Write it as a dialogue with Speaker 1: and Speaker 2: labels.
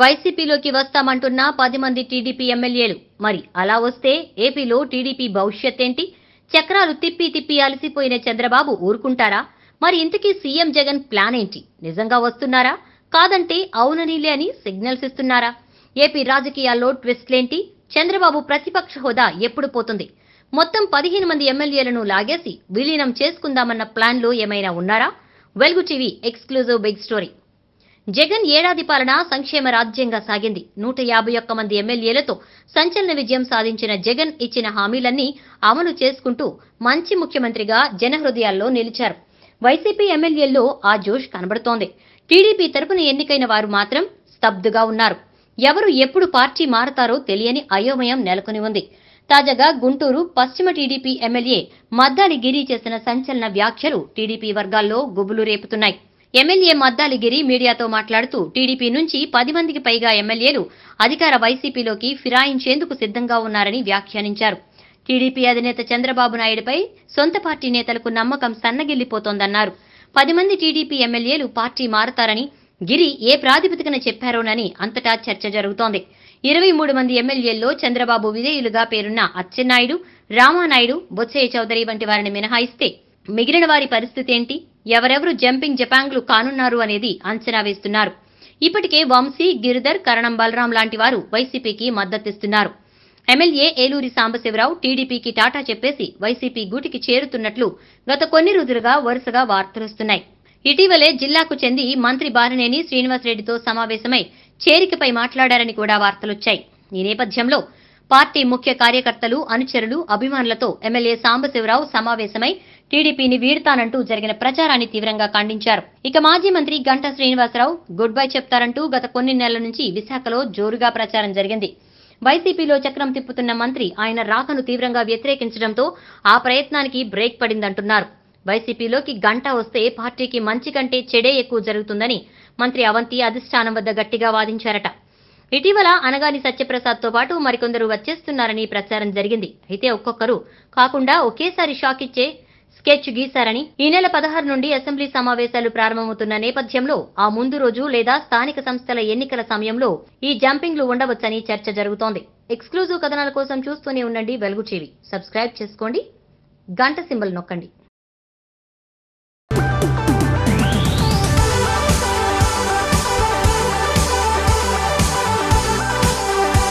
Speaker 1: వైసీపీలోకి వస్తామంటున్న పది మంది టీడీపీ ఎమ్మెల్యేలు మరి అలా వస్తే ఏపీలో టీడీపీ భవిష్యత్ ఏంటి చక్రాలు తిప్పి తిప్పి అలసిపోయిన చంద్రబాబు ఊరుకుంటారా మరి ఇంతకీ సీఎం జగన్ ప్లాన్ ఏంటి నిజంగా వస్తున్నారా కాదంటే అవుననీలే అని సిగ్నల్స్ ఇస్తున్నారా ఏపీ రాజకీయాల్లో ట్విస్ట్లేంటి చంద్రబాబు ప్రతిపక్ష హోదా ఎప్పుడు పోతుంది మొత్తం పదిహేను మంది ఎమ్మెల్యేలను లాగేసి విలీనం చేసుకుందామన్న ప్లాన్లు ఏమైనా ఉన్నారా Velugu TV exclusive big story Jagan ఏడాది పాలన సంక్షేమ రాజ్యంగా సాగింది నూట యాభై ఒక్క మంది ఎమ్మెల్యేలతో సంచలన విజయం సాధించిన జగన్ ఇచ్చిన హామీలన్నీ అమలు చేసుకుంటూ మంచి ముఖ్యమంత్రిగా జనహృదయాల్లో నిలిచారు వైసీపీ ఎమ్మెల్యేల్లో ఆ జోష్ కనబడుతోంది టీడీపీ తరపున ఎన్నికైన వారు మాత్రం స్తబ్దుగా ఉన్నారు ఎవరు ఎప్పుడు పార్టీ మారతారో తెలియని అయోమయం నెలకొని ఉంది తాజాగా గుంటూరు పశ్చిమ టీడీపీ ఎమ్మెల్యే మద్దాలి గిరి చేసిన సంచలన వ్యాఖ్యలు టీడీపీ వర్గాల్లో గుబులు రేపుతున్నాయి ఎమ్మెల్యే మద్దాలిగిరి మీడియాతో మాట్లాడుతూ టీడీపీ నుంచి పది మందికి పైగా ఎమ్మెల్యేలు అధికార వైసీపీలోకి ఫిరాయించేందుకు సిద్ధంగా ఉన్నారని వ్యాఖ్యానించారు టీడీపీ అధినేత చంద్రబాబు నాయుడుపై సొంత పార్టీ నేతలకు నమ్మకం సన్నగిల్లిపోతోందన్నారు పది మంది టీడీపీ ఎమ్మెల్యేలు పార్టీ మారతారని గిరి ఏ ప్రాతిపదికన చెప్పారోనని అంతటా చర్చ జరుగుతోంది ఇరవై మూడు మంది ఎమ్మెల్యేల్లో చంద్రబాబు విధేయులుగా పేరున్న అచ్చెన్నాయుడు రామానాయుడు బొత్సయ్య చౌదరి వంటి వారిని మినహాయిస్తే మిగిలిన వారి పరిస్థితి ఏంటి ఎవరెవరు జంపింగ్ జపాంగ్లు కానున్నారు అనేది అంచనా వేస్తున్నారు ఇప్పటికే వంశీ గిరిధర్ కరణం బలరాం లాంటి వారు వైసీపీకి మద్దతిస్తున్నారు ఎమ్మెల్యే ఏలూరి సాంబశివరావు టీడీపీకి టాటా చెప్పేసి వైసీపీ గూటికి చేరుతున్నట్లు గత కొన్ని రోజులుగా వరుసగా వార్తలొస్తున్నాయి ఇటీవలే జిల్లాకు చెంది మంత్రి బాలినేని శ్రీనివాసరెడ్డితో సమావేశమై చేరికపై మాట్లాడారని కూడా వార్తలొచ్చాయి ఈ నేపథ్యంలో పార్టీ ముఖ్య కార్యకర్తలు అనుచరులు అభిమానులతో ఎమ్మెల్యే సాంబశివరావు సమావేశమై టీడీపీని వీడతానంటూ జరిగిన ప్రచారాన్ని తీవ్రంగా ఖండించారు ఇక మాజీ మంత్రి గంటా శ్రీనివాసరావు గుడ్ బై చెప్తారంటూ గత కొన్ని నెలల నుంచి విశాఖలో జోరుగా ప్రచారం జరిగింది వైసీపీలో చక్రం తిప్పుతున్న మంత్రి ఆయన రాకను తీవ్రంగా వ్యతిరేకించడంతో ఆ ప్రయత్నానికి బ్రేక్ పడిందంటున్నారు వైసీపీలోకి గంట వస్తే పార్టీకి మంచి కంటే చెడే ఎక్కువ జరుగుతుందని మంత్రి అవంతి అధిష్టానం వద్ద గట్టిగా వాదించారట ఇటీవల అనగాని సత్యప్రసాద్తో పాటు మరికొందరు వచ్చేస్తున్నారని ప్రచారం జరిగింది అయితే ఒక్కొక్కరు కాకుండా ఒకేసారి షాక్ ఇచ్చే స్కెచ్ గీశారని ఈ నెల పదహారు నుండి అసెంబ్లీ సమావేశాలు ప్రారంభమవుతున్న నేపథ్యంలో ఆ ముందు రోజు లేదా స్థానిక సంస్థల ఎన్నికల సమయంలో ఈ జంపింగ్లు ఉండవచ్చని చర్చ జరుగుతోంది ఎక్స్క్లూజివ్ కథనాల కోసం చూస్తూనే ఉండండి వెలుగుచేవి సబ్స్క్రైబ్ చేసుకోండి గంట సింబల్ నొక్కండి